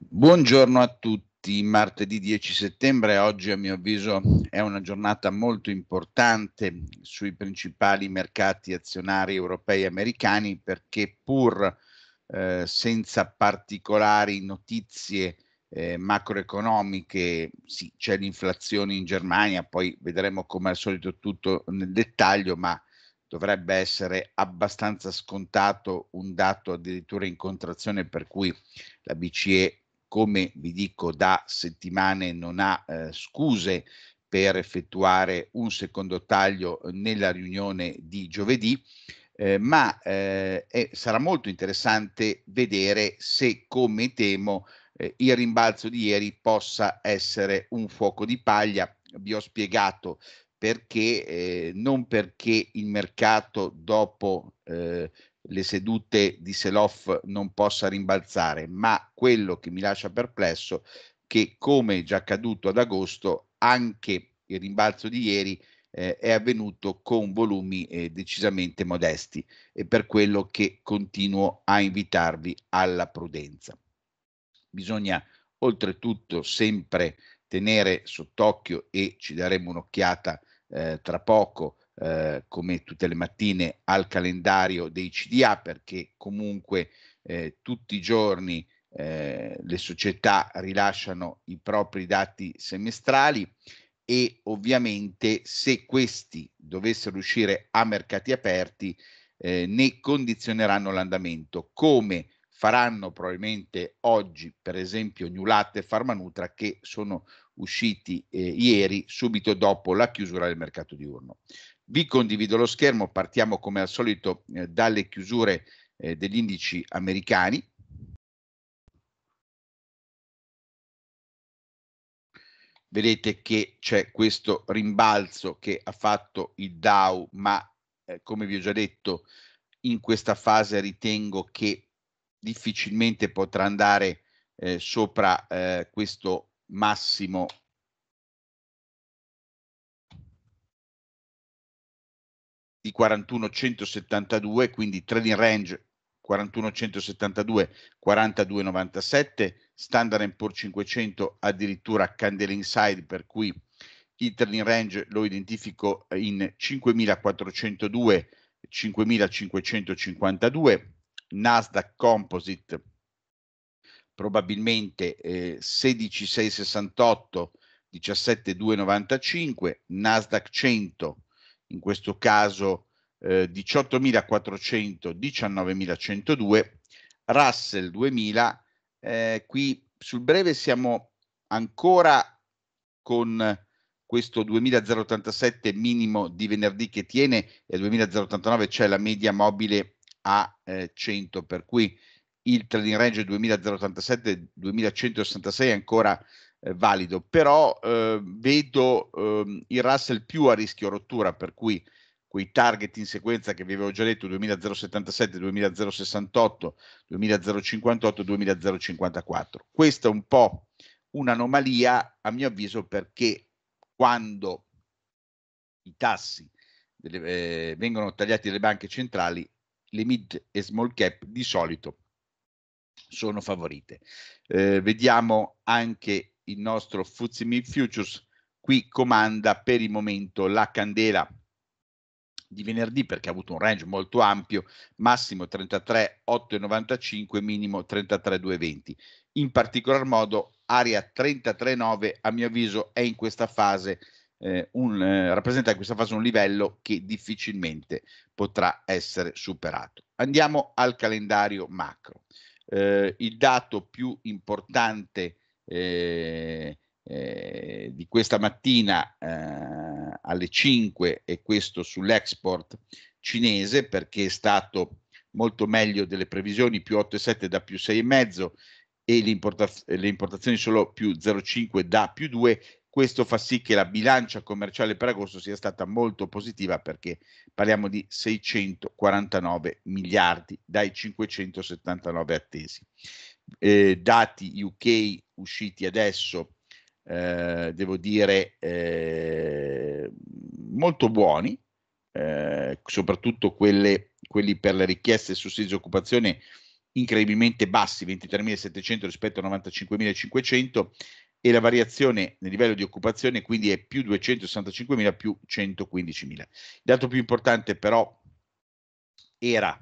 Buongiorno a tutti, martedì 10 settembre, oggi a mio avviso è una giornata molto importante sui principali mercati azionari europei e americani perché pur eh, senza particolari notizie eh, macroeconomiche, sì c'è l'inflazione in Germania, poi vedremo come al solito tutto nel dettaglio, ma dovrebbe essere abbastanza scontato un dato addirittura in contrazione per cui la BCE come vi dico da settimane non ha eh, scuse per effettuare un secondo taglio eh, nella riunione di giovedì, eh, ma eh, eh, sarà molto interessante vedere se, come temo, eh, il rimbalzo di ieri possa essere un fuoco di paglia. Vi ho spiegato perché, eh, non perché il mercato dopo le sedute di Seloff non possa rimbalzare, ma quello che mi lascia perplesso è che come è già accaduto ad agosto, anche il rimbalzo di ieri eh, è avvenuto con volumi eh, decisamente modesti e per quello che continuo a invitarvi alla prudenza. Bisogna oltretutto sempre tenere sott'occhio e ci daremo un'occhiata eh, tra poco eh, come tutte le mattine al calendario dei CDA perché comunque eh, tutti i giorni eh, le società rilasciano i propri dati semestrali e ovviamente se questi dovessero uscire a mercati aperti eh, ne condizioneranno l'andamento, come faranno probabilmente oggi, per esempio, New Latte e Farmanutra che sono usciti eh, ieri subito dopo la chiusura del mercato diurno. Vi condivido lo schermo, partiamo come al solito eh, dalle chiusure eh, degli indici americani. Vedete che c'è questo rimbalzo che ha fatto il Dow, ma eh, come vi ho già detto, in questa fase ritengo che difficilmente potrà andare eh, sopra eh, questo massimo di 41,172, quindi trading range 41,172, 42,97, standard Poor's 500 addirittura candle inside, per cui il trading range lo identifico in 5402, 5552, Nasdaq Composite probabilmente eh, 16668, 17295, Nasdaq 100 in questo caso eh, 18.400, 19.102, Russell 2000, eh, qui sul breve siamo ancora con questo 2087 minimo di venerdì che tiene e 2089 c'è la media mobile a eh, 100, per cui il trading range 2087 2166 è ancora eh, valido, però eh, vedo eh, il Russell più a rischio rottura, per cui quei target in sequenza che vi avevo già detto 2077, 2068, 2058, 2054. Questa è un po' un'anomalia a mio avviso perché quando i tassi delle, eh, vengono tagliati dalle banche centrali, le mid e small cap di solito sono favorite. Eh, vediamo anche il nostro FTSE Mid Futures. Qui comanda per il momento la candela di venerdì perché ha avuto un range molto ampio, massimo 33,895, minimo 33,220. In particolar modo area 33,9 a mio avviso è in questa fase eh, un, eh, rappresenta in questa fase un livello che difficilmente potrà essere superato. Andiamo al calendario macro. Eh, il dato più importante eh, eh, di questa mattina eh, alle 5 e questo sull'export cinese perché è stato molto meglio delle previsioni, più 8,7 da più 6,5 e le, importaz- le importazioni solo più 0,5 da più 2 questo fa sì che la bilancia commerciale per agosto sia stata molto positiva perché parliamo di 649 miliardi dai 579 attesi eh, dati UK usciti adesso, eh, devo dire, eh, molto buoni, eh, soprattutto quelle, quelli per le richieste di sussidi di occupazione incredibilmente bassi, 23.700 rispetto a 95.500 e la variazione nel livello di occupazione quindi è più 265.000 più 115.000. Il dato più importante però era,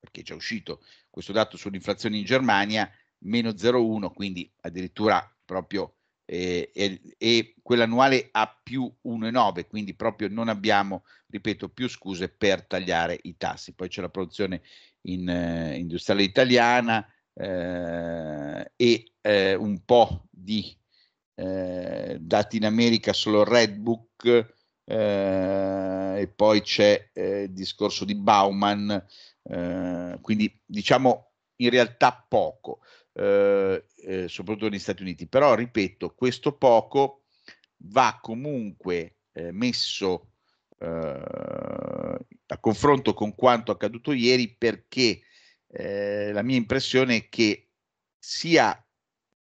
perché è già uscito, questo dato sull'inflazione in Germania, meno 0,1, quindi addirittura proprio eh, e, e quella annuale a più 1,9, quindi proprio non abbiamo, ripeto, più scuse per tagliare i tassi. Poi c'è la produzione in, eh, industriale italiana eh, e eh, un po' di eh, dati in America, solo Redbook. Eh, e poi c'è il discorso di Bauman, eh, quindi diciamo in realtà poco, eh, eh, soprattutto negli Stati Uniti. Però, ripeto, questo poco va comunque eh, messo eh, a confronto con quanto accaduto ieri perché la mia impressione è che sia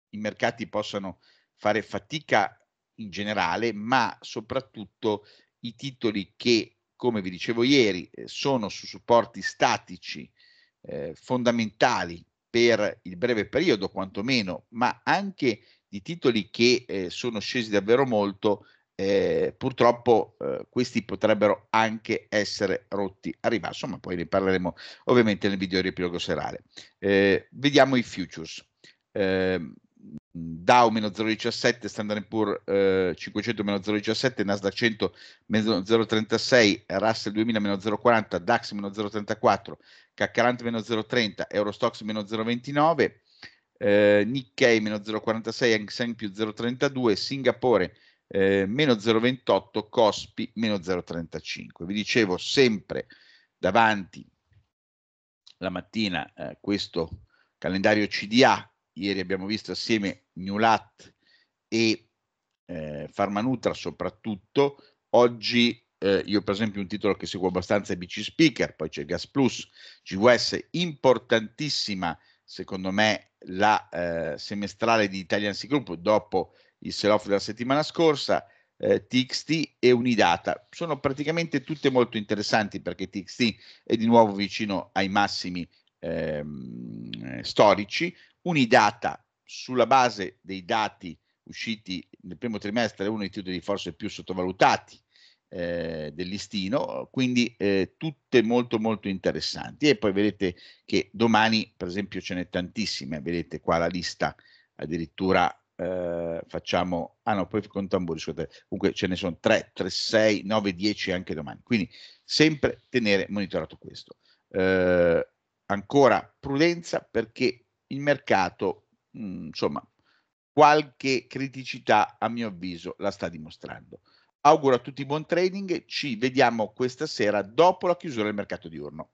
i mercati possano fare fatica in generale, ma soprattutto i titoli che come vi dicevo ieri, eh, sono su supporti statici eh, fondamentali per il breve periodo, quantomeno, ma anche di titoli che eh, sono scesi davvero molto, eh, purtroppo eh, questi potrebbero anche essere rotti a ribasso, ma poi ne parleremo ovviamente nel video riepilogo serale. Eh, vediamo i futures. Ehm, Dow meno 0,17, Standard Poor's eh, 500 meno 0,17, Nasdaq 100 meno 0,36, Russell 2000 meno 0,40, DAX meno 0,34, CACARANT meno 0,30, Eurostox meno 0,29, eh, Nikkei meno 0,46, Hang Seng più 0,32, Singapore eh, meno 0,28, Cospi meno 0,35. Vi dicevo sempre davanti la mattina questo calendario CDA ieri abbiamo visto assieme Newlat e eh, Farmanutra soprattutto, oggi eh, io per esempio un titolo che seguo abbastanza è BC Speaker, poi c'è Gas Plus, GWS, importantissima secondo me la eh, semestrale di Italian Sea Group dopo il sell-off della settimana scorsa, eh, TXT e Unidata. Sono praticamente tutte molto interessanti perché TXT è di nuovo vicino ai massimi ehm, eh, storici, un'idata sulla base dei dati usciti nel primo trimestre, uno dei titoli forse più sottovalutati eh, del listino, quindi eh, tutte molto molto interessanti. E poi vedete che domani, per esempio, ce n'è tantissime, vedete qua la lista addirittura eh, facciamo, ah no, poi con tamburi, scusate, comunque ce ne sono 3, 3, 6, 9, 10 anche domani, quindi sempre tenere monitorato questo. Eh, ancora prudenza perché il mercato, mh, mm, insomma, qualche criticità a mio avviso la sta dimostrando. Auguro a tutti buon trading, ci vediamo questa sera dopo la chiusura del mercato diurno.